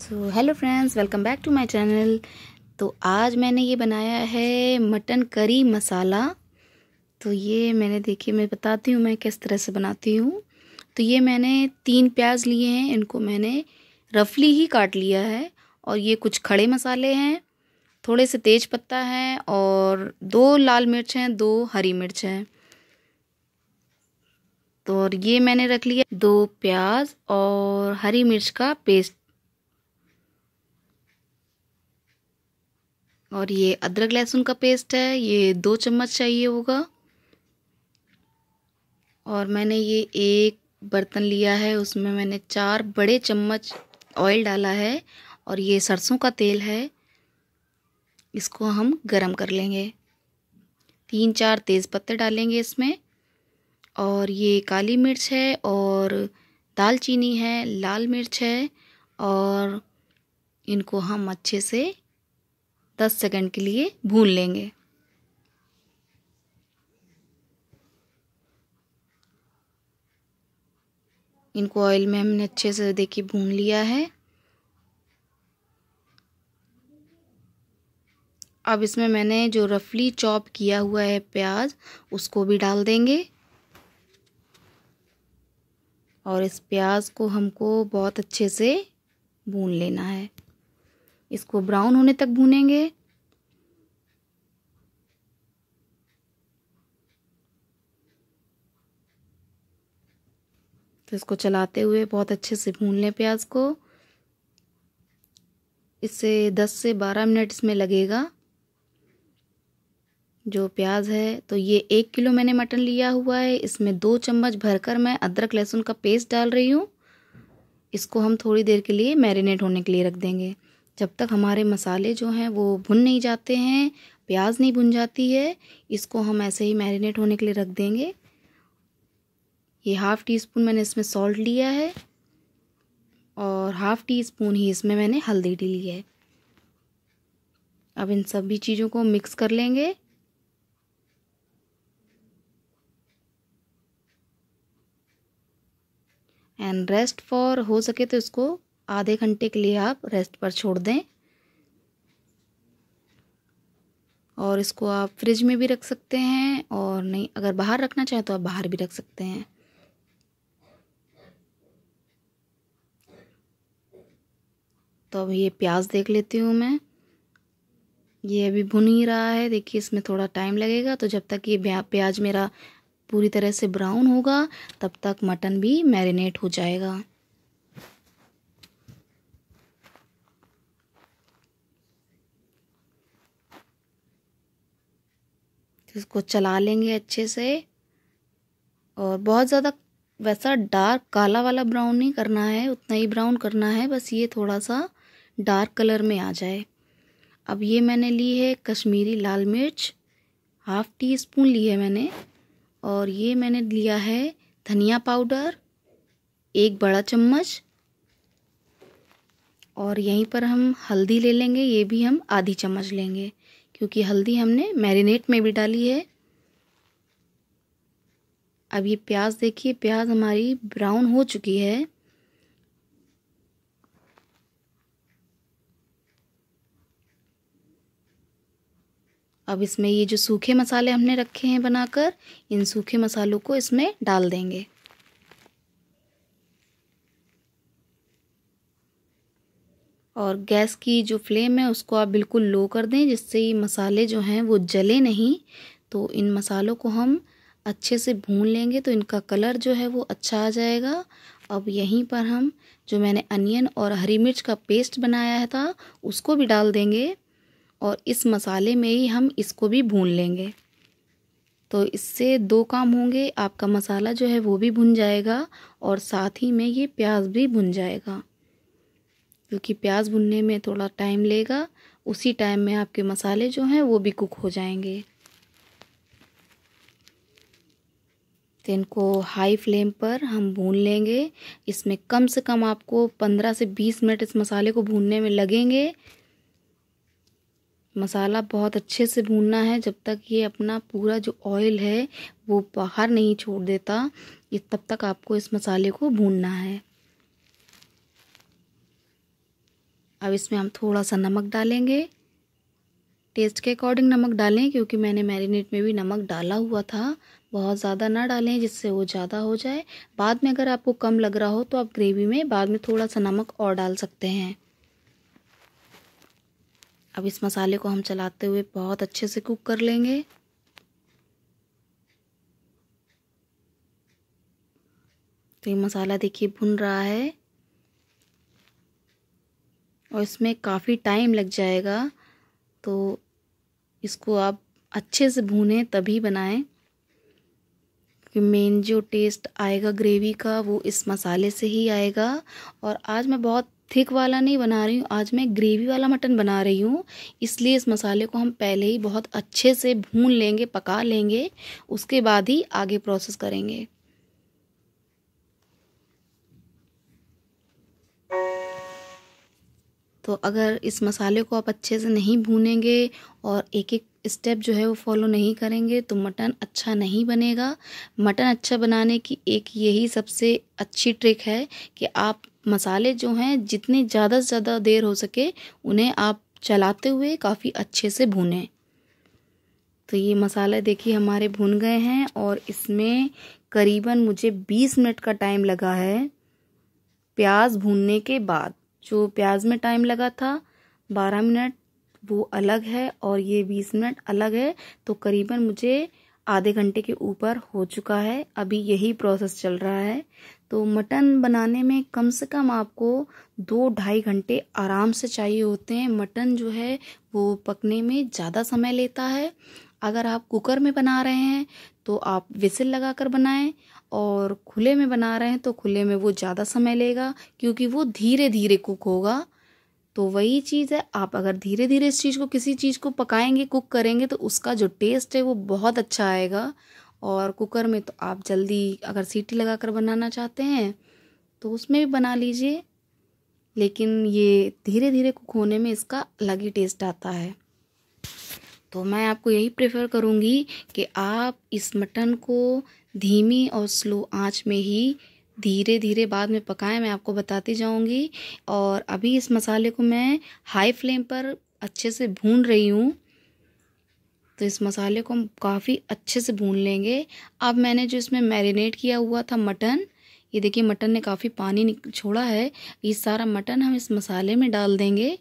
so hello friends welcome back to my channel तो आज मैंने ये बनाया है मटन करी मसाला तो ये मैंने देखिए मैं बताती हूँ मैं किस तरह से बनाती हूँ तो ये मैंने तीन प्याज लिए हैं इनको मैंने रफली ही काट लिया है और ये कुछ खड़े मसाले हैं थोड़े से तेज पत्ता है और दो लाल मिर्च हैं दो हरी मिर्च हैं तो और ये मैंने रख लिया दो प्याज और हरी मिर्च का पेस्ट और ये अदरक लहसुन का पेस्ट है ये दो चम्मच चाहिए होगा और मैंने ये एक बर्तन लिया है उसमें मैंने चार बड़े चम्मच ऑयल डाला है और ये सरसों का तेल है इसको हम गरम कर लेंगे तीन चार तेज़ पत्ते डालेंगे इसमें और ये काली मिर्च है और दालचीनी है लाल मिर्च है और इनको हम अच्छे से दस सेकंड के लिए भून लेंगे इनको ऑयल में हमने अच्छे से देखिए भून लिया है अब इसमें मैंने जो रफली चॉप किया हुआ है प्याज उसको भी डाल देंगे और इस प्याज को हमको बहुत अच्छे से भून लेना है इसको ब्राउन होने तक भूनेंगे तो इसको चलाते हुए बहुत अच्छे से भून लें प्याज को इससे 10 से 12 मिनट इसमें लगेगा जो प्याज है तो ये एक किलो मैंने मटन लिया हुआ है इसमें दो चम्मच भरकर मैं अदरक लहसुन का पेस्ट डाल रही हूँ इसको हम थोड़ी देर के लिए मैरिनेट होने के लिए रख देंगे जब तक हमारे मसाले जो हैं वो भुन नहीं जाते हैं प्याज नहीं भुन जाती है इसको हम ऐसे ही मैरिनेट होने के लिए रख देंगे ये हाफ़ टी स्पून मैंने इसमें सॉल्ट लिया है और हाफ़ टी स्पून ही इसमें मैंने हल्दी डी ली है अब इन सभी चीज़ों को मिक्स कर लेंगे एंड रेस्ट फॉर हो सके तो इसको आधे घंटे के लिए आप रेस्ट पर छोड़ दें और इसको आप फ्रिज में भी रख सकते हैं और नहीं अगर बाहर रखना चाहें तो आप बाहर भी रख सकते हैं तो अब ये प्याज देख लेती हूँ मैं ये अभी भुन ही रहा है देखिए इसमें थोड़ा टाइम लगेगा तो जब तक ये प्याज मेरा पूरी तरह से ब्राउन होगा तब तक मटन भी मैरिनेट हो जाएगा तो इसको चला लेंगे अच्छे से और बहुत ज़्यादा वैसा डार्क काला वाला ब्राउन नहीं करना है उतना ही ब्राउन करना है बस ये थोड़ा सा डार्क कलर में आ जाए अब ये मैंने ली है कश्मीरी लाल मिर्च हाफ़ टी स्पून ली है मैंने और ये मैंने लिया है धनिया पाउडर एक बड़ा चम्मच और यहीं पर हम हल्दी ले लेंगे ये भी हम आधी चम्मच लेंगे क्योंकि हल्दी हमने मैरिनेट में भी डाली है अब ये प्याज देखिए प्याज हमारी ब्राउन हो चुकी है अब इसमें ये जो सूखे मसाले हमने रखे हैं बनाकर इन सूखे मसालों को इसमें डाल देंगे और गैस की जो फ्लेम है उसको आप बिल्कुल लो कर दें जिससे ये मसाले जो हैं वो जले नहीं तो इन मसालों को हम अच्छे से भून लेंगे तो इनका कलर जो है वो अच्छा आ जाएगा अब यहीं पर हम जो मैंने अनियन और हरी मिर्च का पेस्ट बनाया था उसको भी डाल देंगे और इस मसाले में ही हम इसको भी भून लेंगे तो इससे दो काम होंगे आपका मसाला जो है वो भी भुन जाएगा और साथ ही में ये प्याज भी भुन जाएगा क्योंकि प्याज भुनने में थोड़ा टाइम लेगा उसी टाइम में आपके मसाले जो हैं वो भी कुक हो जाएंगे तो इनको हाई फ्लेम पर हम भून लेंगे इसमें कम से कम आपको पंद्रह से बीस मिनट इस मसाले को भूनने में लगेंगे मसाला बहुत अच्छे से भूनना है जब तक ये अपना पूरा जो ऑयल है वो बाहर नहीं छोड़ देता ये तब तक आपको इस मसाले को भूनना है अब इसमें हम थोड़ा सा नमक डालेंगे टेस्ट के अकॉर्डिंग नमक डालें क्योंकि मैंने मैरिनेट में भी नमक डाला हुआ था बहुत ज़्यादा ना डालें जिससे वो ज़्यादा हो जाए बाद में अगर आपको कम लग रहा हो तो आप ग्रेवी में बाद में थोड़ा सा नमक और डाल सकते हैं अब इस मसाले को हम चलाते हुए बहुत अच्छे से कुक कर लेंगे तो ये मसाला देखिए भुन रहा है और इसमें काफ़ी टाइम लग जाएगा तो इसको आप अच्छे से भूनें तभी बनाएं कि मेन जो टेस्ट आएगा ग्रेवी का वो इस मसाले से ही आएगा और आज मैं बहुत थिक वाला नहीं बना रही हूँ आज मैं ग्रेवी वाला मटन बना रही हूँ इसलिए इस मसाले को हम पहले ही बहुत अच्छे से भून लेंगे पका लेंगे उसके बाद ही आगे प्रोसेस करेंगे तो अगर इस मसाले को आप अच्छे से नहीं भूनेंगे और एक एक स्टेप जो है वो फॉलो नहीं करेंगे तो मटन अच्छा नहीं बनेगा मटन अच्छा बनाने की एक यही सबसे अच्छी ट्रिक है कि आप मसाले जो हैं जितने ज़्यादा से ज़्यादा देर हो सके उन्हें आप चलाते हुए काफ़ी अच्छे से भूनें तो ये मसाले देखिए हमारे भून गए हैं और इसमें करीबन मुझे 20 मिनट का टाइम लगा है प्याज भूनने के बाद जो प्याज में टाइम लगा था बारह मिनट वो अलग है और ये बीस मिनट अलग है तो करीबन मुझे आधे घंटे के ऊपर हो चुका है अभी यही प्रोसेस चल रहा है तो मटन बनाने में कम से कम आपको दो ढाई घंटे आराम से चाहिए होते हैं मटन जो है वो पकने में ज़्यादा समय लेता है अगर आप कुकर में बना रहे हैं तो आप विसिल लगा कर बनाएं और खुले में बना रहे हैं तो खुले में वो ज़्यादा समय लेगा क्योंकि वो धीरे धीरे कुक होगा तो वही चीज़ है आप अगर धीरे धीरे इस चीज़ को किसी चीज़ को पकाएंगे कुक करेंगे तो उसका जो टेस्ट है वो बहुत अच्छा आएगा और कुकर में तो आप जल्दी अगर सीटी लगा कर बनाना चाहते हैं तो उसमें भी बना लीजिए लेकिन ये धीरे धीरे कुक होने में इसका अलग ही टेस्ट आता है तो मैं आपको यही प्रेफर करूँगी कि आप इस मटन को धीमी और स्लो आंच में ही धीरे धीरे बाद में पकाएं मैं आपको बताती जाऊँगी और अभी इस मसाले को मैं हाई फ्लेम पर अच्छे से भून रही हूँ तो इस मसाले को हम काफ़ी अच्छे से भून लेंगे अब मैंने जो इसमें मैरिनेट किया हुआ था मटन ये देखिए मटन ने काफ़ी पानी छोड़ा है ये सारा मटन हम इस मसाले में डाल देंगे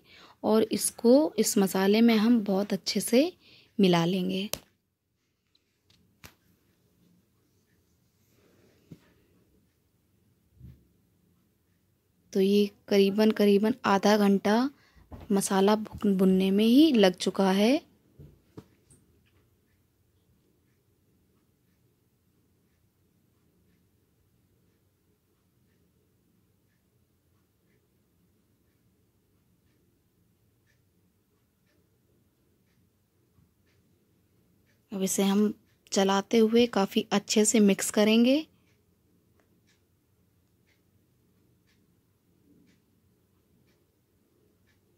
और इसको इस मसाले में हम बहुत अच्छे से मिला लेंगे तो ये करीबन करीबन आधा घंटा मसाला भुनने में ही लग चुका है अब इसे हम चलाते हुए काफ़ी अच्छे से मिक्स करेंगे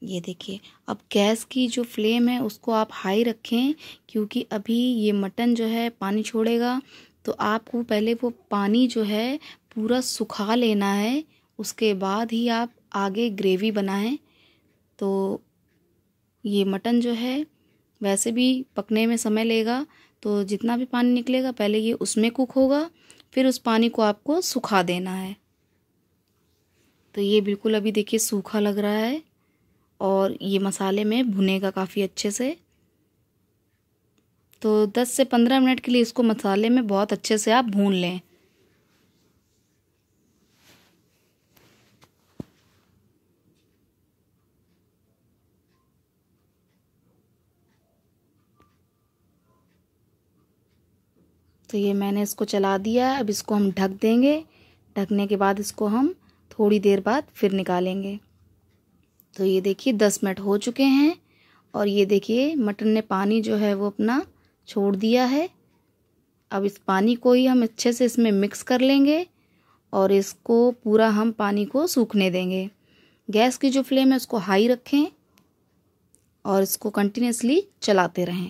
ये देखिए अब गैस की जो फ्लेम है उसको आप हाई रखें क्योंकि अभी ये मटन जो है पानी छोड़ेगा तो आपको पहले वो पानी जो है पूरा सुखा लेना है उसके बाद ही आप आगे ग्रेवी बनाएं तो ये मटन जो है वैसे भी पकने में समय लेगा तो जितना भी पानी निकलेगा पहले ये उसमें कुक होगा फिर उस पानी को आपको सुखा देना है तो ये बिल्कुल अभी देखिए सूखा लग रहा है और ये मसाले में भुनेगा काफ़ी अच्छे से तो 10 से 15 मिनट के लिए इसको मसाले में बहुत अच्छे से आप भून लें तो ये मैंने इसको चला दिया अब इसको हम ढक देंगे ढकने के बाद इसको हम थोड़ी देर बाद फिर निकालेंगे तो ये देखिए दस मिनट हो चुके हैं और ये देखिए मटन ने पानी जो है वो अपना छोड़ दिया है अब इस पानी को ही हम अच्छे से इसमें मिक्स कर लेंगे और इसको पूरा हम पानी को सूखने देंगे गैस की जो फ्लेम है उसको हाई रखें और इसको कंटिन्यूसली चलाते रहें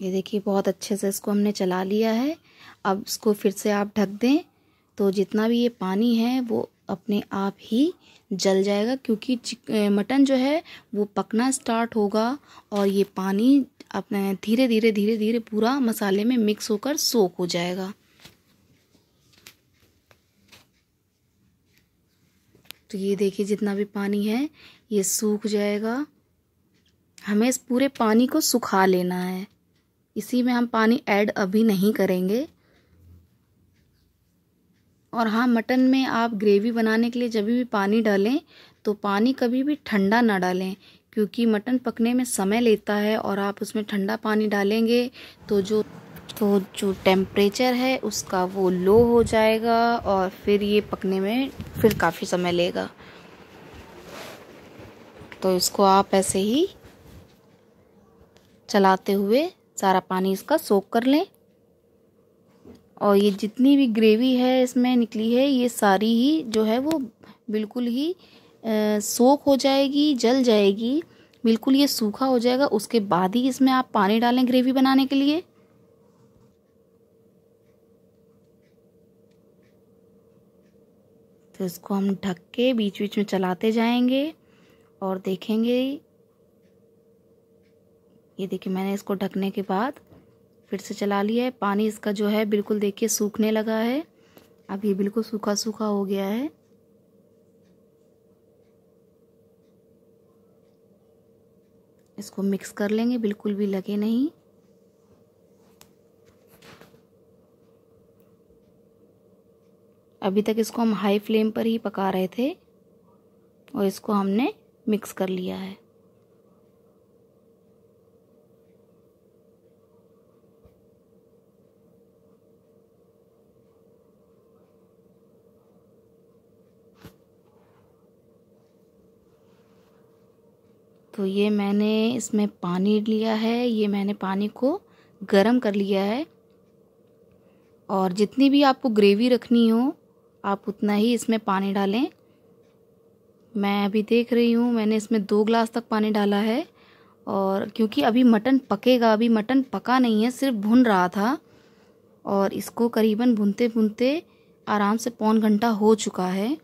ये देखिए बहुत अच्छे से इसको हमने चला लिया है अब इसको फिर से आप ढक दें तो जितना भी ये पानी है वो अपने आप ही जल जाएगा क्योंकि मटन जो है वो पकना स्टार्ट होगा और ये पानी अपने धीरे धीरे धीरे धीरे पूरा मसाले में मिक्स होकर सोक हो जाएगा तो ये देखिए जितना भी पानी है ये सूख जाएगा हमें इस पूरे पानी को सुखा लेना है इसी में हम पानी ऐड अभी नहीं करेंगे और हाँ मटन में आप ग्रेवी बनाने के लिए जब भी पानी डालें तो पानी कभी भी ठंडा ना डालें क्योंकि मटन पकने में समय लेता है और आप उसमें ठंडा पानी डालेंगे तो जो तो जो टेम्परेचर है उसका वो लो हो जाएगा और फिर ये पकने में फिर काफ़ी समय लेगा तो इसको आप ऐसे ही चलाते हुए सारा पानी इसका सोख कर लें और ये जितनी भी ग्रेवी है इसमें निकली है ये सारी ही जो है वो बिल्कुल ही सोख हो जाएगी जल जाएगी बिल्कुल ये सूखा हो जाएगा उसके बाद ही इसमें आप पानी डालें ग्रेवी बनाने के लिए तो इसको हम ढक के बीच बीच में चलाते जाएंगे और देखेंगे ये देखिए मैंने इसको ढकने के बाद फिर से चला लिया है पानी इसका जो है बिल्कुल देखिए सूखने लगा है अब ये बिल्कुल सूखा सूखा हो गया है इसको मिक्स कर लेंगे बिल्कुल भी लगे नहीं अभी तक इसको हम हाई फ्लेम पर ही पका रहे थे और इसको हमने मिक्स कर लिया है तो ये मैंने इसमें पानी लिया है ये मैंने पानी को गर्म कर लिया है और जितनी भी आपको ग्रेवी रखनी हो आप उतना ही इसमें पानी डालें मैं अभी देख रही हूँ मैंने इसमें दो ग्लास तक पानी डाला है और क्योंकि अभी मटन पकेगा अभी मटन पका नहीं है सिर्फ भुन रहा था और इसको करीबन भुनते भुनते आराम से पौन घंटा हो चुका है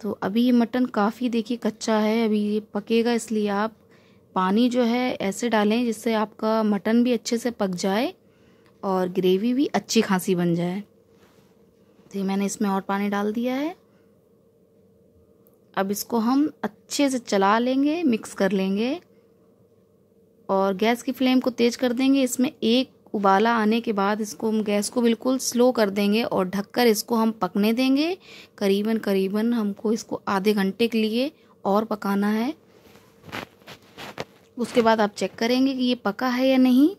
तो अभी ये मटन काफ़ी देखिए कच्चा है अभी ये पकेगा इसलिए आप पानी जो है ऐसे डालें जिससे आपका मटन भी अच्छे से पक जाए और ग्रेवी भी अच्छी खासी बन जाए तो ये मैंने इसमें और पानी डाल दिया है अब इसको हम अच्छे से चला लेंगे मिक्स कर लेंगे और गैस की फ्लेम को तेज़ कर देंगे इसमें एक उबाला आने के बाद इसको हम गैस को बिल्कुल स्लो कर देंगे और ढककर इसको हम पकने देंगे करीबन करीबन हमको इसको आधे घंटे के लिए और पकाना है उसके बाद आप चेक करेंगे कि ये पका है या नहीं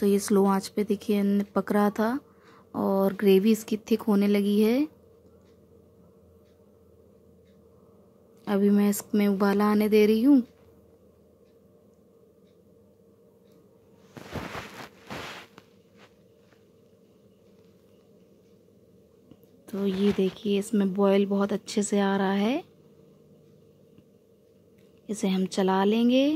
तो ये स्लो आंच पे देखिए पक रहा था और ग्रेवी इसकी थिक होने लगी है अभी मैं इसमें उबाला आने दे रही हूँ तो ये देखिए इसमें बॉयल बहुत अच्छे से आ रहा है इसे हम चला लेंगे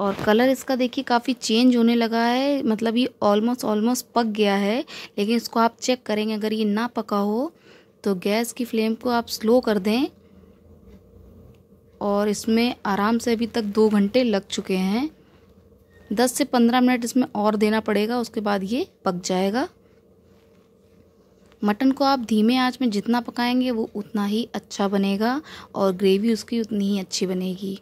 और कलर इसका देखिए काफ़ी चेंज होने लगा है मतलब ये ऑलमोस्ट ऑलमोस्ट पक गया है लेकिन इसको आप चेक करेंगे अगर ये ना पका हो तो गैस की फ्लेम को आप स्लो कर दें और इसमें आराम से अभी तक दो घंटे लग चुके हैं दस से पंद्रह मिनट इसमें और देना पड़ेगा उसके बाद ये पक जाएगा मटन को आप धीमे आंच में जितना पकाएंगे वो उतना ही अच्छा बनेगा और ग्रेवी उसकी उतनी ही अच्छी बनेगी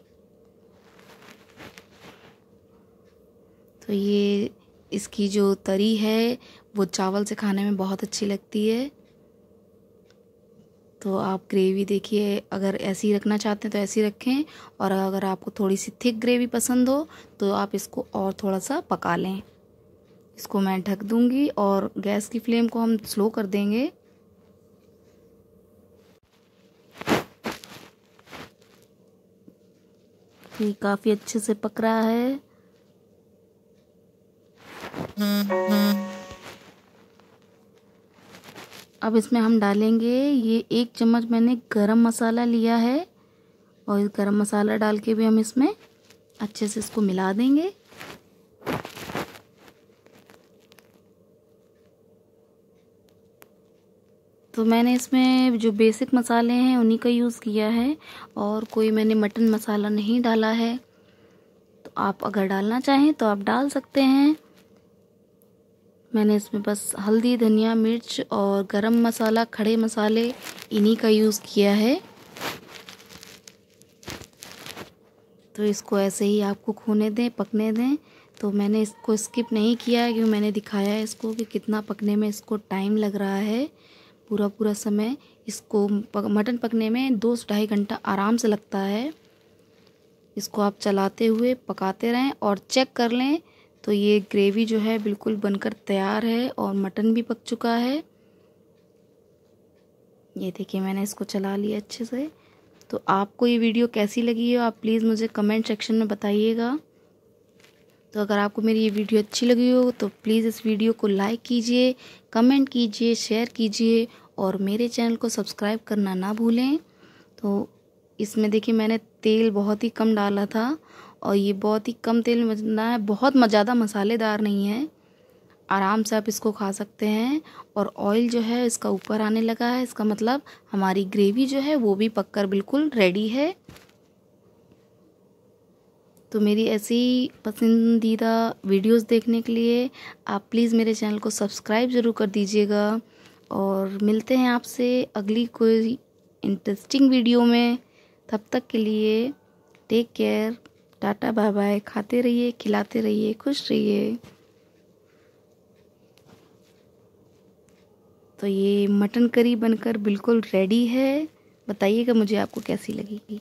तो ये इसकी जो तरी है वो चावल से खाने में बहुत अच्छी लगती है तो आप ग्रेवी देखिए अगर ऐसी रखना चाहते हैं तो ऐसी रखें और अगर आपको थोड़ी सी थिक ग्रेवी पसंद हो तो आप इसको और थोड़ा सा पका लें इसको मैं ढक दूंगी और गैस की फ्लेम को हम स्लो कर देंगे ये काफ़ी अच्छे से पक रहा है अब इसमें हम डालेंगे ये एक चम्मच मैंने गरम मसाला लिया है और गरम मसाला डाल के भी हम इसमें अच्छे से इसको मिला देंगे तो मैंने इसमें जो बेसिक मसाले हैं उन्हीं का यूज़ किया है और कोई मैंने मटन मसाला नहीं डाला है तो आप अगर डालना चाहें तो आप डाल सकते हैं मैंने इसमें बस हल्दी धनिया मिर्च और गरम मसाला खड़े मसाले इन्हीं का यूज़ किया है तो इसको ऐसे ही आपको खोने दें पकने दें तो मैंने इसको स्किप नहीं किया है क्योंकि मैंने दिखाया है इसको कि कितना पकने में इसको टाइम लग रहा है पूरा पूरा समय इसको पक, मटन पकने में दो से ढाई घंटा आराम से लगता है इसको आप चलाते हुए पकाते रहें और चेक कर लें तो ये ग्रेवी जो है बिल्कुल बनकर तैयार है और मटन भी पक चुका है ये देखिए मैंने इसको चला लिया अच्छे से तो आपको ये वीडियो कैसी लगी है आप प्लीज़ मुझे कमेंट सेक्शन में बताइएगा तो अगर आपको मेरी ये वीडियो अच्छी लगी हो तो प्लीज़ इस वीडियो को लाइक कीजिए कमेंट कीजिए शेयर कीजिए और मेरे चैनल को सब्सक्राइब करना ना भूलें तो इसमें देखिए मैंने तेल बहुत ही कम डाला था और ये बहुत ही कम तेल में बनता है बहुत ज़्यादा मसालेदार नहीं है आराम से आप इसको खा सकते हैं और ऑयल जो है इसका ऊपर आने लगा है इसका मतलब हमारी ग्रेवी जो है वो भी पककर बिल्कुल रेडी है तो मेरी ऐसी पसंदीदा वीडियोस देखने के लिए आप प्लीज़ मेरे चैनल को सब्सक्राइब ज़रूर कर दीजिएगा और मिलते हैं आपसे अगली कोई इंटरेस्टिंग वीडियो में तब तक के लिए take care tata bye bye खाते रहिए खिलाते रहिए खुश रहिए तो ये मटन करी बनकर बिल्कुल रेडी है बताइएगा मुझे आपको कैसी लगेगी